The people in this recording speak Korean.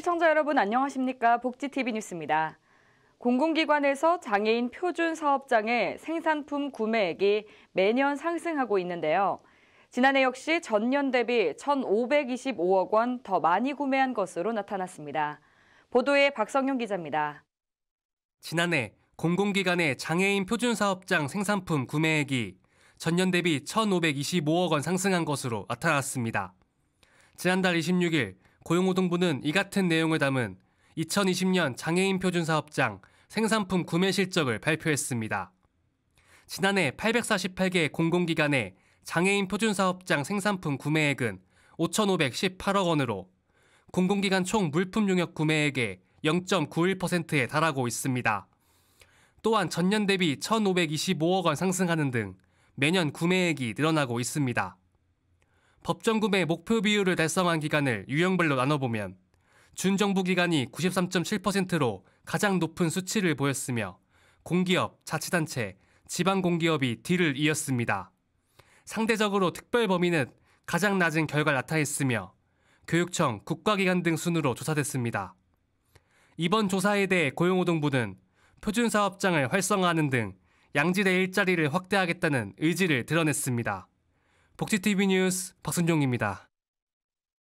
시청자 여러분 안녕하십니까? 복지TV 뉴스입니다. 공공기관에서 장애인 표준 사업장의 생산품 구매액이 매년 상승하고 있는데요. 지난해 역시 전년 대비 1,525억 원 더 많이 구매한 것으로 나타났습니다. 보도에 박성용 기자입니다. 지난해 공공기관의 장애인 표준 사업장 생산품 구매액이 전년 대비 1,525억 원 상승한 것으로 나타났습니다. 지난달 26일 고용노동부는 이 같은 내용을 담은 2020년 장애인 표준 사업장 생산품 구매 실적을 발표했습니다. 지난해 848개 공공기관의 장애인 표준 사업장 생산품 구매액은 5,518억 원으로 공공기관 총 물품 용역 구매액의 0.91%에 달하고 있습니다. 또한 전년 대비 1,525억 원 상승하는 등 매년 구매액이 늘어나고 있습니다. 법정 구매 목표 비율을 달성한 기간을 유형별로 나눠보면 준정부 기간이 93.7%로 가장 높은 수치를 보였으며 공기업, 자치단체, 지방공기업이 뒤를 이었습니다. 상대적으로 특별 범위는 가장 낮은 결과를 나타냈으며 교육청, 국가기관 등 순으로 조사됐습니다. 이번 조사에 대해 고용노동부는 표준사업장을 활성화하는 등 양질의 일자리를 확대하겠다는 의지를 드러냈습니다. 복지TV 뉴스 박순종입니다.